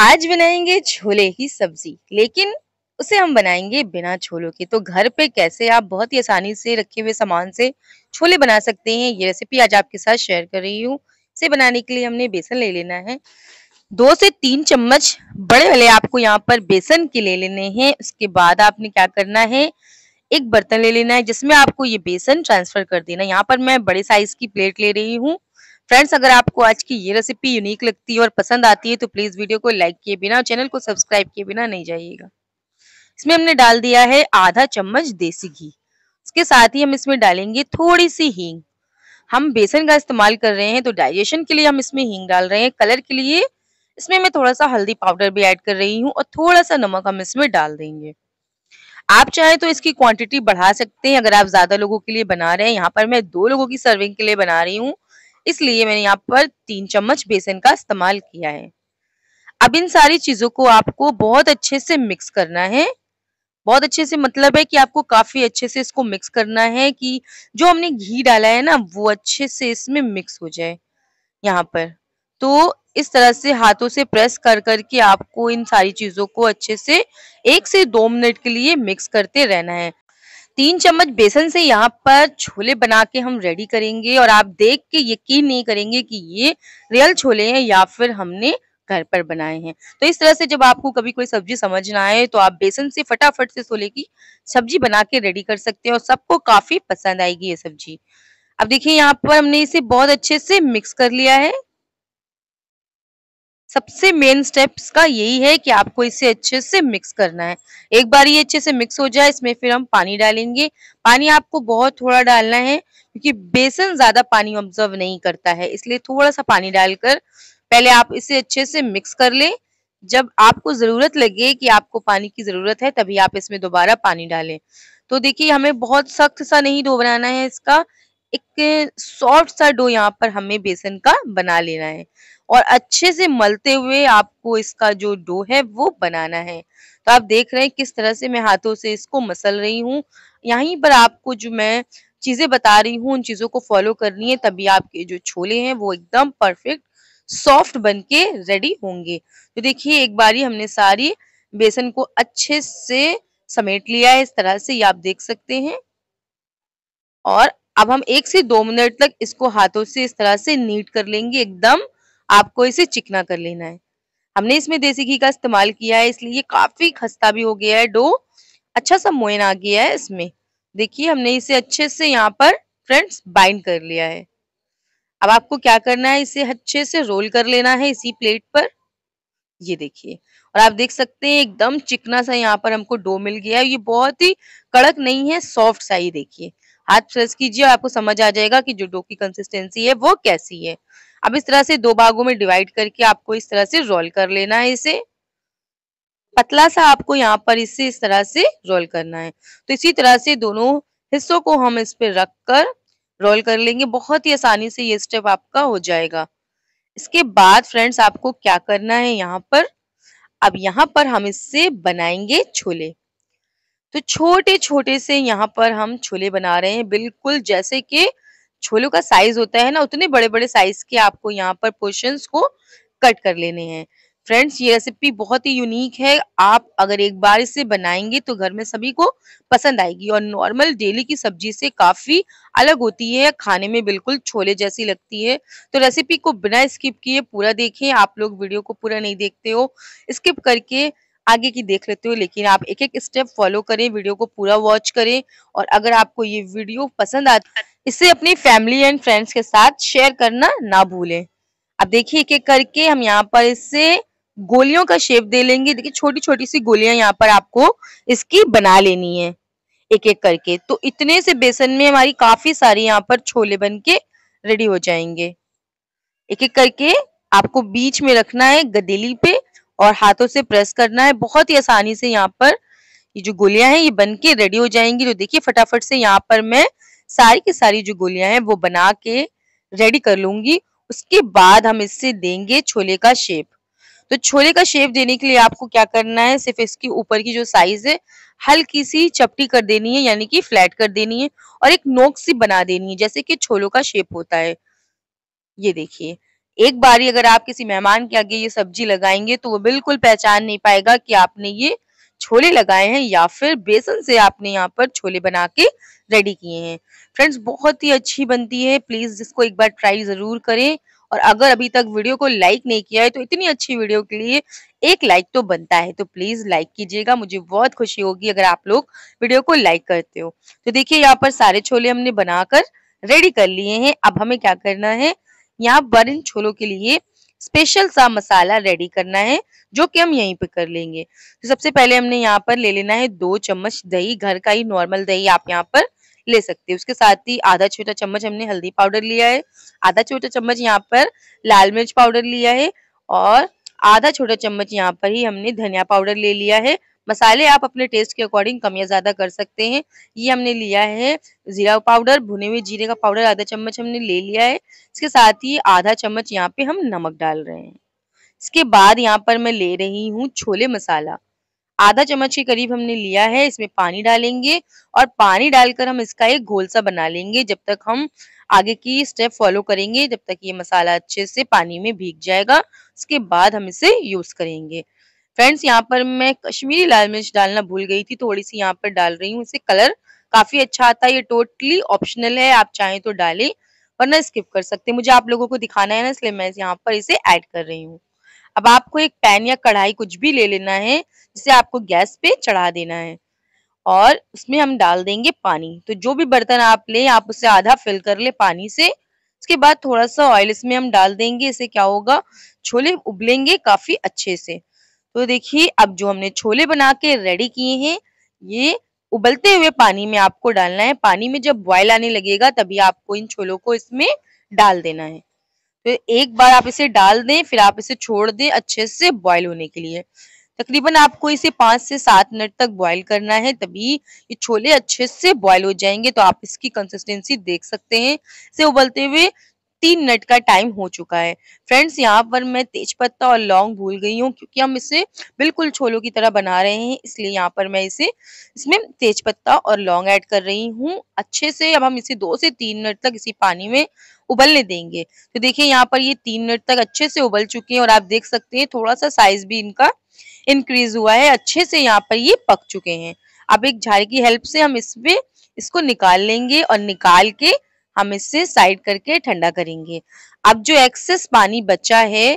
आज बनाएंगे छोले की सब्जी लेकिन उसे हम बनाएंगे बिना छोलों के तो घर पे कैसे आप बहुत ही आसानी से रखे हुए सामान से छोले बना सकते हैं ये रेसिपी आज आपके साथ शेयर कर रही हूँ इसे बनाने के लिए हमने बेसन ले लेना है दो से तीन चम्मच बड़े वाले आपको यहाँ पर बेसन के ले लेने हैं उसके बाद आपने क्या करना है एक बर्तन ले लेना है जिसमें आपको ये बेसन ट्रांसफर कर देना यहाँ पर मैं बड़े साइज की प्लेट ले रही हूँ फ्रेंड्स अगर आपको आज की ये रेसिपी यूनिक लगती है और पसंद आती है तो प्लीज वीडियो को लाइक किए बिना और चैनल को सब्सक्राइब किए बिना नहीं जाइएगा इसमें हमने डाल दिया है आधा चम्मच देसी घी उसके साथ ही हम इसमें डालेंगे थोड़ी सी हींग हम बेसन का इस्तेमाल कर रहे हैं तो डाइजेशन के लिए हम इसमें हींग डाल रहे हैं कलर के लिए इसमें मैं थोड़ा सा हल्दी पाउडर भी ऐड कर रही हूँ और थोड़ा सा नमक हम इसमें डाल देंगे आप चाहे तो इसकी क्वांटिटी बढ़ा सकते हैं अगर आप ज्यादा लोगों के लिए बना रहे हैं यहाँ पर मैं दो लोगों की सर्विंग के लिए बना रही हूँ इसलिए मैंने यहाँ पर तीन चम्मच बेसन का इस्तेमाल किया है अब इन सारी चीजों को आपको बहुत अच्छे से मिक्स करना है बहुत अच्छे से मतलब है कि आपको काफी अच्छे से इसको मिक्स करना है कि जो हमने घी डाला है ना वो अच्छे से इसमें मिक्स हो जाए यहाँ पर तो इस तरह से हाथों से प्रेस कर करके आपको इन सारी चीजों को अच्छे से एक से दो मिनट के लिए मिक्स करते रहना है तीन चम्मच बेसन से यहाँ पर छोले बना के हम रेडी करेंगे और आप देख के यकीन नहीं करेंगे कि ये रियल छोले हैं या फिर हमने घर पर बनाए हैं तो इस तरह से जब आपको कभी कोई सब्जी समझ ना आए तो आप बेसन से फटाफट से छोले की सब्जी बना के रेडी कर सकते हैं और सबको काफी पसंद आएगी ये सब्जी अब देखिए यहाँ पर हमने इसे बहुत अच्छे से मिक्स कर लिया है सबसे मेन स्टेप्स का यही है कि आपको इसे अच्छे से मिक्स करना है एक बार ये अच्छे से मिक्स हो जाए इसमें फिर हम पानी डालेंगे पानी आपको बहुत थोड़ा डालना है क्योंकि बेसन ज्यादा पानी ऑब्जर्व नहीं करता है इसलिए थोड़ा सा पानी डालकर पहले आप इसे अच्छे से मिक्स कर लें जब आपको जरूरत लगे कि आपको पानी की जरूरत है तभी आप इसमें दोबारा पानी डालें तो देखिए हमें बहुत सख्त सा नहीं डो बनाना है इसका एक सॉफ्ट सा डो यहाँ पर हमें बेसन का बना लेना है और अच्छे से मलते हुए आपको इसका जो डो है वो बनाना है तो आप देख रहे हैं किस तरह से मैं हाथों से इसको मसल रही हूँ यहीं पर आपको जो मैं चीजें बता रही हूँ उन चीजों को फॉलो करनी है तभी आपके जो छोले हैं वो एकदम परफेक्ट सॉफ्ट बन के रेडी होंगे तो देखिए एक बार ही हमने सारी बेसन को अच्छे से समेट लिया है इस तरह से ये आप देख सकते हैं और अब हम एक से दो मिनट तक इसको हाथों से इस तरह से नीट कर लेंगे एकदम आपको इसे चिकना कर लेना है हमने इसमें देसी घी का इस्तेमाल किया है इसलिए ये काफी खस्ता भी हो गया है डो अच्छा सा मोइन आ गया है इसमें देखिए हमने इसे अच्छे से यहाँ पर फ्रेंड्स बाइंड कर लिया है अब आपको क्या करना है इसे अच्छे से रोल कर लेना है इसी प्लेट पर ये देखिए और आप देख सकते हैं एकदम चिकना सा यहाँ पर हमको डो मिल गया है ये बहुत ही कड़क नहीं है सॉफ्ट सा ही देखिए हाथ प्रेस कीजिए आपको समझ आ जाएगा कि जो डो की कंसिस्टेंसी है वो कैसी है अब इस तरह से दो भागों में डिवाइड करके आपको इस तरह से रोल कर लेना है इसे पतला सा आपको यहाँ पर इसे इस तरह से रोल करना है तो इसी तरह से दोनों हिस्सों को हम इस पर रख कर रोल कर लेंगे बहुत ही आसानी से ये स्टेप आपका हो जाएगा इसके बाद फ्रेंड्स आपको क्या करना है यहाँ पर अब यहाँ पर हम इससे बनाएंगे छोले तो छोटे छोटे से यहाँ पर हम छोले बना रहे हैं बिल्कुल जैसे कि छोलों का साइज होता है ना उतने बड़े बड़े साइज के आपको यहाँ पर पोर्शन को कट कर लेने हैं फ्रेंड्स ये रेसिपी बहुत ही यूनिक है आप अगर एक बार इसे बनाएंगे तो घर में सभी को पसंद आएगी और नॉर्मल डेली की सब्जी से काफी अलग होती है खाने में बिल्कुल छोले जैसी लगती है तो रेसिपी को बिना स्किप किए पूरा देखें आप लोग वीडियो को पूरा नहीं देखते हो स्किप करके आगे की देख लेते हो लेकिन आप एक एक स्टेप फॉलो करें वीडियो को पूरा वॉच करें और अगर आपको ये वीडियो पसंद है इसे अपनी फैमिली एंड फ्रेंड्स के साथ शेयर करना ना भूलें अब देखिए एक एक करके हम यहाँ पर इससे गोलियों का शेप दे लेंगे देखिए छोटी छोटी सी गोलियां यहाँ पर आपको इसकी बना लेनी है एक एक करके तो इतने से बेसन में हमारी काफी सारी यहाँ पर छोले बन के रेडी हो जाएंगे एक एक करके आपको बीच में रखना है गदेली पे और हाथों से प्रेस करना है बहुत ही आसानी से यहाँ पर ये जो गोलियां हैं ये बन के रेडी हो जाएंगी तो देखिए फटाफट से यहाँ पर मैं सारी की सारी जो गोलियां हैं वो बना के रेडी कर लूंगी उसके बाद हम इससे देंगे छोले का शेप तो छोले का शेप देने के लिए आपको क्या करना है सिर्फ इसके ऊपर की जो साइज है हल्की सी चपटी कर देनी है यानी कि फ्लैट कर देनी है और एक नोक सी बना देनी है जैसे कि छोलों का शेप होता है ये देखिए एक बार अगर आप किसी मेहमान के आगे ये सब्जी लगाएंगे तो वो बिल्कुल पहचान नहीं पाएगा कि आपने ये छोले लगाए हैं या फिर बेसन से आपने यहाँ पर छोले बना के रेडी किए हैं फ्रेंड्स बहुत ही अच्छी बनती है प्लीज इसको एक बार ट्राई जरूर करें और अगर अभी तक वीडियो को लाइक नहीं किया है तो इतनी अच्छी वीडियो के लिए एक लाइक तो बनता है तो प्लीज लाइक कीजिएगा मुझे बहुत खुशी होगी अगर आप लोग वीडियो को लाइक करते हो तो देखिए यहाँ पर सारे छोले हमने बनाकर रेडी कर लिए हैं अब हमें क्या करना है यहाँ पर इन छोलों के लिए स्पेशल सा मसाला रेडी करना है जो कि हम यहीं पे कर लेंगे तो सबसे पहले हमने यहाँ पर ले लेना है दो चम्मच दही घर का ही नॉर्मल दही आप यहाँ पर ले सकते हैं उसके साथ ही आधा छोटा चम्मच हमने हल्दी पाउडर लिया है आधा छोटा चम्मच यहाँ पर लाल मिर्च पाउडर लिया है और आधा छोटा चम्मच यहाँ पर ही हमने धनिया पाउडर ले लिया है मसाले आप अपने टेस्ट के अकॉर्डिंग कम या ज्यादा कर सकते हैं ये हमने लिया है जीरा पाउडर भुने हुए जीरे का पाउडर आधा चम्मच हमने ले लिया है इसके साथ ही आधा चम्मच यहाँ पे हम नमक डाल रहे हैं इसके बाद यहाँ पर मैं ले रही हूँ छोले मसाला आधा चम्मच के करीब हमने लिया है इसमें पानी डालेंगे और पानी डालकर हम इसका एक घोल सा बना लेंगे जब तक हम आगे की स्टेप फॉलो करेंगे जब तक ये मसाला अच्छे से पानी में भीग जाएगा उसके बाद हम इसे यूज करेंगे फ्रेंड्स यहाँ पर मैं कश्मीरी लाल मिर्च डालना भूल गई थी थोड़ी सी यहाँ पर डाल रही हूँ इसे कलर काफी अच्छा आता है ये टोटली ऑप्शनल है आप चाहें तो डालें वरना स्किप कर सकते मुझे आप लोगों को दिखाना है ना इसलिए मैं यहाँ पर इसे ऐड कर रही हूँ अब आपको एक पैन या कढ़ाई कुछ भी ले लेना है जिसे आपको गैस पे चढ़ा देना है और उसमें हम डाल देंगे पानी तो जो भी बर्तन आप लें आप उसे आधा फिल कर ले पानी से उसके बाद थोड़ा सा ऑयल इसमें हम डाल देंगे इसे क्या होगा छोले उबलेंगे काफी अच्छे से तो देखिए अब जो हमने छोले बना के रेडी किए हैं ये उबलते हुए पानी में आपको डालना है पानी में जब बॉयल आने लगेगा तभी आपको इन छोलों को इसमें डाल देना है तो एक बार आप इसे डाल दें फिर आप इसे छोड़ दें अच्छे से बॉयल होने के लिए तकरीबन आपको इसे पांच से सात मिनट तक बॉईल करना है तभी ये छोले अच्छे से बॉयल हो जाएंगे तो आप इसकी कंसिस्टेंसी देख सकते हैं इसे उबलते हुए तीन मिनट का टाइम हो चुका है फ्रेंड्स यहाँ पर मैं तेज पत्ता और लौंग भूल गई हूँ क्योंकि हम इसे बिल्कुल छोलों की तरह बना रहे हैं इसलिए यहाँ पर मैं इसे इसमें तेज पत्ता और लौंग ऐड कर रही हूँ अच्छे से अब हम इसे दो से तीन मिनट तक इसी पानी में उबलने देंगे तो देखिए यहाँ पर ये तीन मिनट तक अच्छे से उबल चुके हैं और आप देख सकते हैं थोड़ा सा साइज भी इनका इंक्रीज हुआ है अच्छे से यहाँ पर ये पक चुके हैं अब एक झाड़ की हेल्प से हम इसमें इसको निकाल लेंगे और निकाल के हम इससे साइड करके ठंडा करेंगे अब जो एक्सेस पानी बचा है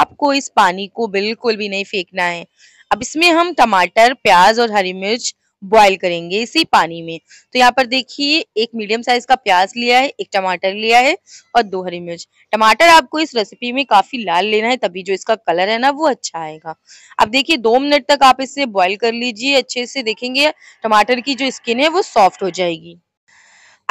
आपको इस पानी को बिल्कुल भी नहीं फेंकना है अब इसमें हम टमाटर प्याज और हरी मिर्च बॉईल करेंगे इसी पानी में तो यहाँ पर देखिए एक मीडियम साइज का प्याज लिया है एक टमाटर लिया है और दो हरी मिर्च टमाटर आपको इस रेसिपी में काफी लाल लेना है तभी जो इसका कलर है ना वो अच्छा आएगा अब देखिए दो मिनट तक आप इसे बॉईल कर लीजिए अच्छे से देखेंगे टमाटर की जो स्किन है वो सॉफ्ट हो जाएगी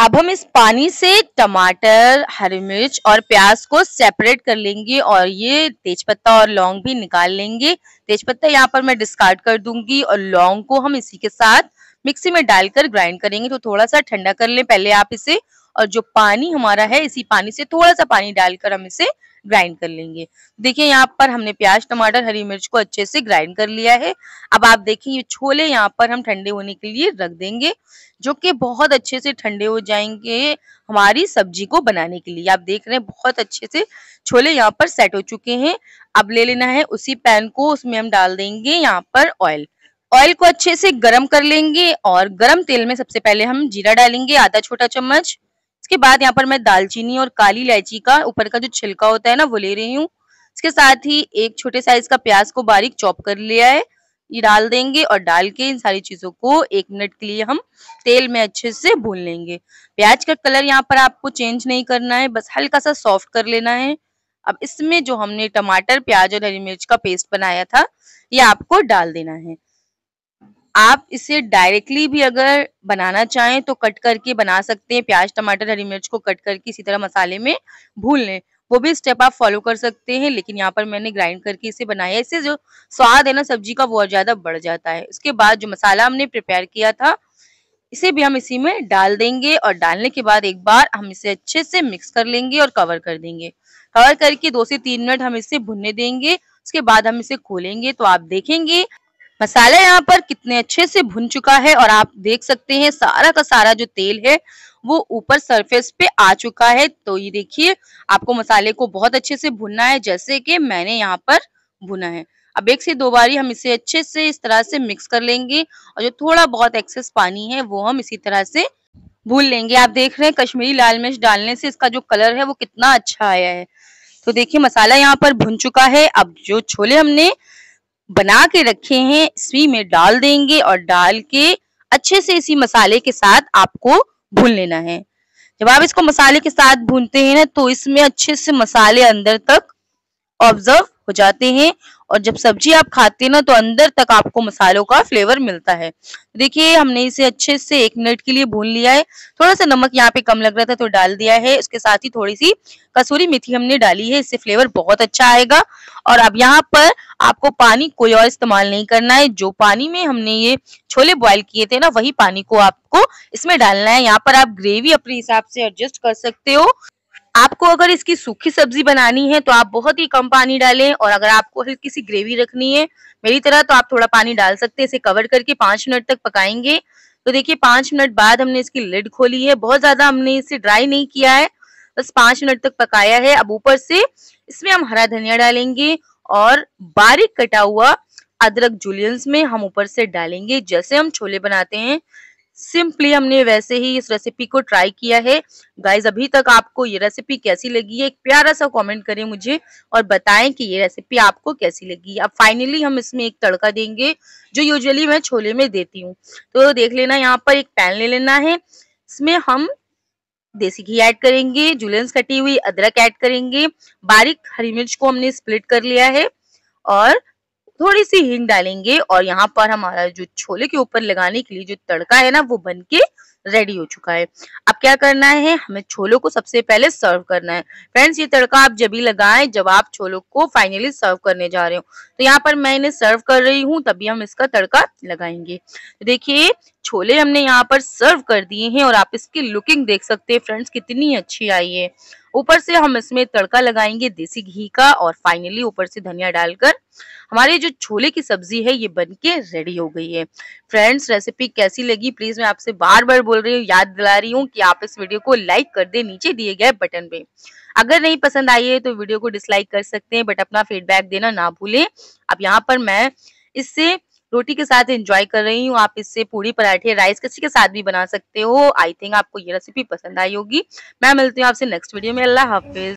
अब हम इस पानी से टमाटर हरी मिर्च और प्याज को सेपरेट कर लेंगे और ये तेजपत्ता और लौंग भी निकाल लेंगे तेजपत्ता यहाँ पर मैं डिस्कार्ड कर दूंगी और लौंग को हम इसी के साथ मिक्सी में डालकर ग्राइंड करेंगे तो थोड़ा सा ठंडा कर लें पहले आप इसे और जो पानी हमारा है इसी पानी से थोड़ा सा पानी डालकर हम इसे ग्राइंड कर लेंगे देखिए यहाँ पर हमने प्याज टमाटर हरी मिर्च को अच्छे से ग्राइंड कर लिया है अब आप देखिए ये छोले यहाँ पर हम ठंडे होने के लिए रख देंगे जो कि बहुत अच्छे से ठंडे हो जाएंगे हमारी सब्जी को बनाने के लिए आप देख रहे हैं बहुत अच्छे से छोले यहाँ पर सेट हो चुके हैं अब ले लेना है उसी पैन को उसमें हम डाल देंगे यहाँ पर ऑयल ऑयल को अच्छे से गरम कर लेंगे और गरम तेल में सबसे पहले हम जीरा डालेंगे आधा छोटा चम्मच इसके बाद यहाँ पर मैं दालचीनी और काली इलायची का ऊपर का जो छिलका होता है ना वो ले रही हूँ इसके साथ ही एक छोटे साइज का प्याज को बारीक चॉप कर लिया है ये डाल देंगे और डाल के इन सारी चीजों को एक मिनट के लिए हम तेल में अच्छे से भून लेंगे प्याज का कलर यहाँ पर आपको चेंज नहीं करना है बस हल्का सा सॉफ्ट कर लेना है अब इसमें जो हमने टमाटर प्याज और हरी मिर्च का पेस्ट बनाया था ये आपको डाल देना है आप इसे डायरेक्टली भी अगर बनाना चाहें तो कट करके बना सकते हैं प्याज टमाटर हरी मिर्च को कट करके इसी तरह मसाले में भून लें वो भी स्टेप आप फॉलो कर सकते हैं लेकिन यहाँ पर मैंने ग्राइंड करके इसे बनाया इससे जो स्वाद है ना सब्जी का वो और ज़्यादा बढ़ जाता है उसके बाद जो मसाला हमने प्रिपेयर किया था इसे भी हम इसी में डाल देंगे और डालने के बाद एक बार हम इसे अच्छे से मिक्स कर लेंगे और कवर कर देंगे कवर करके दो से तीन मिनट हम इसे भुनने देंगे उसके बाद हम इसे खोलेंगे तो आप देखेंगे मसाला यहाँ पर कितने अच्छे से भुन चुका है और आप देख सकते हैं सारा का सारा जो तेल है वो ऊपर सरफेस पे आ चुका है तो ये देखिए आपको मसाले को बहुत अच्छे से भुनना है जैसे कि मैंने यहाँ पर भुना है अब एक से दो बारी हम इसे अच्छे से इस तरह से मिक्स कर लेंगे और जो थोड़ा बहुत एक्सेस पानी है वो हम इसी तरह से भून लेंगे आप देख रहे हैं कश्मीरी लाल मिर्च डालने से इसका जो कलर है वो कितना अच्छा आया है तो देखिए मसाला यहाँ पर भुन चुका है अब जो छोले हमने बना के रखे हैं इसी में डाल देंगे और डाल के अच्छे से इसी मसाले के साथ आपको भून लेना है जब आप इसको मसाले के साथ भूनते हैं ना तो इसमें अच्छे से मसाले अंदर तक ऑब्जर्व हो जाते हैं और जब सब्जी आप खाते हैं ना तो अंदर तक आपको मसालों का फ्लेवर मिलता है तो देखिए हमने इसे अच्छे से एक मिनट के लिए भून लिया है थोड़ा सा नमक यहाँ पे कम लग रहा था तो डाल दिया है उसके साथ ही थोड़ी सी कसूरी मेथी हमने डाली है इससे फ्लेवर बहुत अच्छा आएगा और अब यहाँ पर आपको पानी कोई और इस्तेमाल नहीं करना है जो पानी में हमने ये छोले बॉयल किए थे ना वही पानी को आपको इसमें डालना है यहाँ पर आप ग्रेवी अपने हिसाब से एडजस्ट कर सकते हो आपको अगर इसकी सूखी सब्जी बनानी है तो आप बहुत ही कम पानी डालें और अगर आपको हल्की सी ग्रेवी रखनी है मेरी तरह तो आप थोड़ा पानी डाल सकते हैं इसे कवर करके पांच मिनट तक पकाएंगे तो देखिए पांच मिनट बाद हमने इसकी लिड खोली है बहुत ज्यादा हमने इसे ड्राई नहीं किया है बस पांच मिनट तक पकाया है अब ऊपर से इसमें हम हरा धनिया डालेंगे और बारीक कटा हुआ अदरक जुलियंस में हम ऊपर से डालेंगे जैसे हम छोले बनाते हैं सिंपली हमने वैसे ही इस रेसिपी को ट्राई किया है गाइज अभी तक आपको ये रेसिपी कैसी लगी है एक प्यारा सा कमेंट करें मुझे और बताएं कि ये रेसिपी आपको कैसी लगी अब फाइनली हम इसमें एक तड़का देंगे जो यूजुअली मैं छोले में देती हूँ तो देख लेना यहाँ पर एक पैन ले लेना है इसमें हम देसी घी ऐड करेंगे जुलेंस कटी हुई अदरक ऐड करेंगे बारीक हरी मिर्च को हमने स्प्लिट कर लिया है और थोड़ी सी हिंग डालेंगे और यहाँ पर हमारा जो छोले के ऊपर लगाने के लिए जो तड़का है ना वो बन के रेडी हो चुका है अब क्या करना है हमें छोलों को सबसे पहले सर्व करना है फ्रेंड्स ये तड़का आप जब भी लगाएं जब आप छोलों को फाइनली सर्व करने जा रहे हो तो यहाँ पर मैं इन्हें सर्व कर रही हूँ तभी हम इसका तड़का लगाएंगे तो देखिए छोले हमने यहाँ पर सर्व कर दिए हैं और आप इसकी लुकिंग देख सकते हैं फ्रेंड्स कितनी अच्छी आई है ऊपर से हम इसमें तड़का लगाएंगे देसी घी का और फाइनली ऊपर से धनिया डालकर हमारी जो छोले की सब्जी है ये बनके रेडी हो गई है फ्रेंड्स रेसिपी कैसी लगी प्लीज मैं आपसे बार बार बोल रही हूँ याद दिला रही हूँ कि आप इस वीडियो को लाइक कर दे नीचे दिए गए बटन पे अगर नहीं पसंद आई है तो वीडियो को डिसलाइक कर सकते हैं बट अपना फीडबैक देना ना भूलें अब यहाँ पर मैं इससे रोटी के साथ एंजॉय कर रही हूँ आप इससे पूरी पराठे राइस किसी के साथ भी बना सकते हो आई थिंक आपको ये रेसिपी पसंद आई होगी मैं मिलती हूँ आपसे नेक्स्ट वीडियो में अल्लाह हाफिज